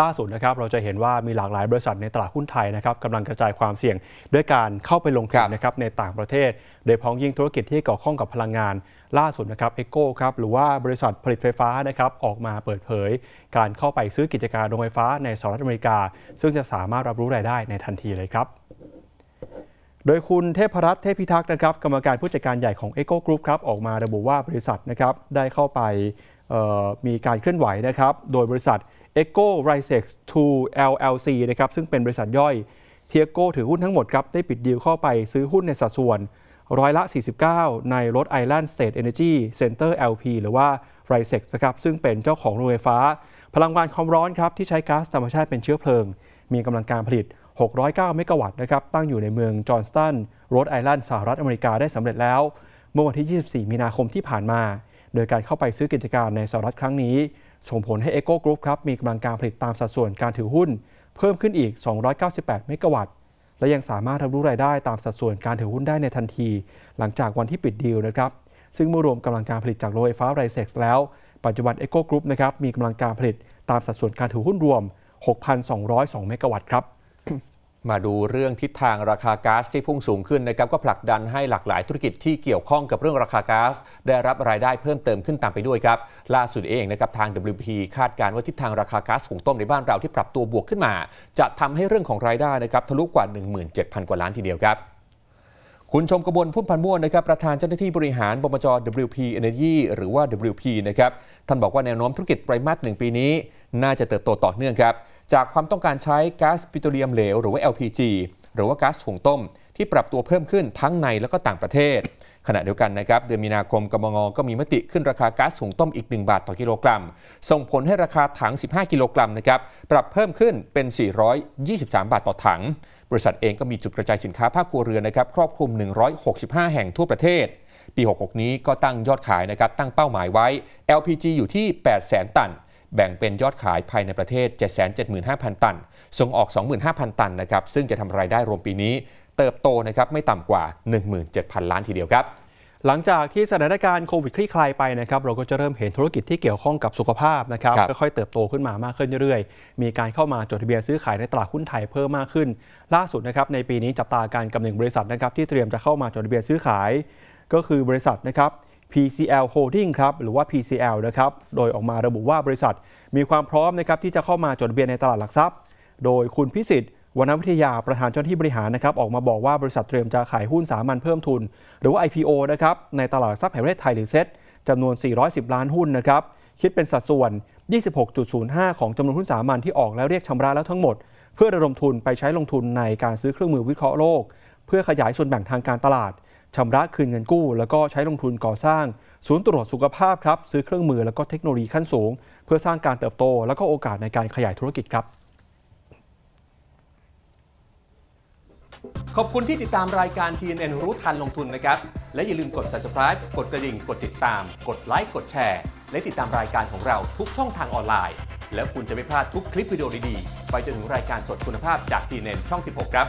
ล่าสุดนะครับ เราจะเห็นว่ามีหลากหลายบริษัทในตลาดหุ้นไทยนะครับกำลังกระจายความเสี่ยง ด้วยการเข้าไปลงทุนนะครับในต่างประเทศ โดยพ้องยิ่งธุรกิจที่เกี่ยวข้องกับพลังงานล่าสุดนะครับเอโก้ครับ หรือว่าบริษัทผลิตไฟฟ้านะครับออกมาเปิดเผย การเข้าไปซื้อกิจการโรงไฟฟ้าในสหรัฐอเมริกา ซึ่งจะสามารถรับรู้รายได้ในทันทีเลยครับ โดยคุณเทพรัตน์เทพพิทักษ์นะครับกรรมการผู้จัดการใหญ่ของ e c o Group ครับออกมาระบุว่าบริษัทนะครับได้เข้าไปมีการเคลื่อนไหวนะครับโดยบริษัท Eco r i s e x 2 LLC นะครับ ซึ่งเป็นบริษัทย่อย เทียโกถือหุ้นทั้งหมดครับ ได้ปิดดีลเข้าไปซื้อหุ้นในสัดส่วน ร้อยละ 49 ในรถ Island State Energy Center LP หรือว่า r i s e x นะครับ ซึ่งเป็นเจ้าของโรงไฟฟ้า พลังงานความร้อนครับ ที่ใช้ก๊าซธรรมชาติเป็นเชื้อเพลิง มีกำลังการผลิต609เมกะวัตต์นะครับ ตั้งอยู่ในเมืองจอห์นสตันรถไอแลนด์สหรัฐอเมริกาได้สำเร็จแล้วเมื่อวันที่ 24 มีนาคมที่ผ่านมา โดยการเข้าไปซื้อกิจการในสหรัฐครั้งนี้ส่งผลให้ Eco Group ครับมีกำลังการผลิตตามสัดส่วนการถือหุ้น เพิ่มขึ้นอีก 298 เมกะวัตต์ และยังสามารถรับรู้รายได้ตามสัดส่วนการถือหุ้นได้ในทันที หลังจากวันที่ปิดดีลนะครับซึ่งเมื่อรวมกำลังการผลิตจากโรงไฟฟ้าไรเซ็กซ์แล้ว ปัจจุบัน Eco Group นะครับมีกำลังการผลิตตามสัดส่วนการถือหุ้นรวม 6,202 เมกะวัตต์ครับมาดูเรื่องทิศทางราคาก๊าซที่พุ่งสูงขึ้นนะครับก็ผลักดันให้หลากหลาย ธุรกิจที่เกี่ยวข้องกับเรื่องราคาก๊าซได้รับรายได้เพิ่มเติมขึ้นตามไปด้วยครับล่าสุดเองนะครับทาง WP คาดการณ์ว่าทิศทางราคาก๊าซหุงต้มในบ้านเราที่ปรับตัวบวกขึ้นมา จะทำให้เรื่องของรายได้นะครับทะลุกว่า 17,000 กว่าล้านทีเดียวครับคุณชมกระบวนพุ่มพันม่วนนะครับประธานเจ้าหน้าที่บริหารบมจ WP Energy หรือว่า WP นะครับท่านบอกว่าแนวโน้มธุรกิจไตรมาสหนึ่งปีนี้ น่าจะเติบโตต่อเนื่องครับจากความต้องการใช้ก๊าซปิโตรเลียมเหลวหรือว่า LPG หรือว่าก๊าซถุงต้ม ที่ปรับตัวเพิ่มขึ้นทั้งในและก็ต่างประเทศ ขณะเดียวกันนะครับเดือนมีนาคมกมงก็มีมติขึ้นราคาก๊าซถุงต้มอีก 1 บาทต่อกิโลกรัม ส่งผลให้ราคาถัง 15 กิโลกรัมนะครับปรับเพิ่มขึ้นเป็น 423 บาทต่อถัง บริษัทเองก็มีจุดกระจายสินค้าภาคครัวเรือนนะครับครอบคลุม 165 แห่งทั่วประเทศปี66นี้ก็ตั้งยอดขายนะครับตั้งเป้าหมายไว้ LPG อยู่ที่ 8 0 0 0 0 0 ตันแบ่งเป็นยอดขายภายในประเทศ 775,000 ตันส่งออก 25,000 ตันนะครับ ซึ่งจะทำรายได้รวมปีนี้ เติบโตนะครับไม่ต่ำกว่า 17,000 ล้านทีเดียวครับ หลังจากที่สถานการณ์โควิดคลี่คลายไปนะครับเราก็จะเริ่มเห็นธุรกิจที่เกี่ยวข้องกับสุขภาพนะครับรบค่อยๆเติบโตขึ้นมามากขึ้นเรื่อยๆ มีการเข้ามาจดทะเบียนซื้อขายในตลาดหุ้นไทยเพิ่มมากขึ้น ล่าสุดนะครับในปีนี้จับตาการกำหนึ่งบริษัทนะครับ ที่เตรียมจะเข้ามาจดทะเบียนซื้อขายก็คือบริษัทนะครับ PCL Holding ครับหรือว่า PCL นะครับ โดยออกมาระบุว่าบริษัท มีความพร้อมนะครับที่จะเข้ามาจดทะเบียนในตลาดหลักทรัพย์ โดยคุณพิสิทธิ์วรรณวิทยาประธานเจ้าหน้าที่บริหารนะครับออกมาบอกว่าบริษัทเตรียมจะขายหุ้นสามัญเพิ่มทุนหรือว่า IPO นะครับในตลาดหลักทรัพย์แห่งประเทศไทยหรือเซ็ตจำนวน 410 ล้านหุ้นนะครับคิดเป็นสัดส่วน 26.05 ของจำนวนหุ้นสามัญที่ออกแล้วเรียกชำระแล้วทั้งหมดเพื่อระดมทุนไปใช้ลงทุนในการซื้อเครื่องมือวิเคราะห์โลก เพื่อขยายส่วนแบ่งทางการตลาดชำระคืนเงินกู้ แล้วก็ใช้ลงทุนก่อสร้าง ศูนย์ตรวจสุขภาพครับซื้อเครื่องมือแล้วก็เทคโนโลยีขั้นสูง เพื่อสร้างการเติบโต แล้วก็โอกาสในการขยายธุรกิจครับ ขอบคุณที่ติดตามรายการ TNN รู้ทันลงทุนนะครับ และอย่าลืมกด subscribe กดกระดิ่งกดติดตาม กดไลค์กดแชร์ และติดตามรายการของเราทุกช่องทางออนไลน์ แล้วคุณจะไม่พลาดทุกคลิปวิดีโอดีๆไปจนถึงรายการสดคุณภาพจาก TNN ช่อง 16 ครับ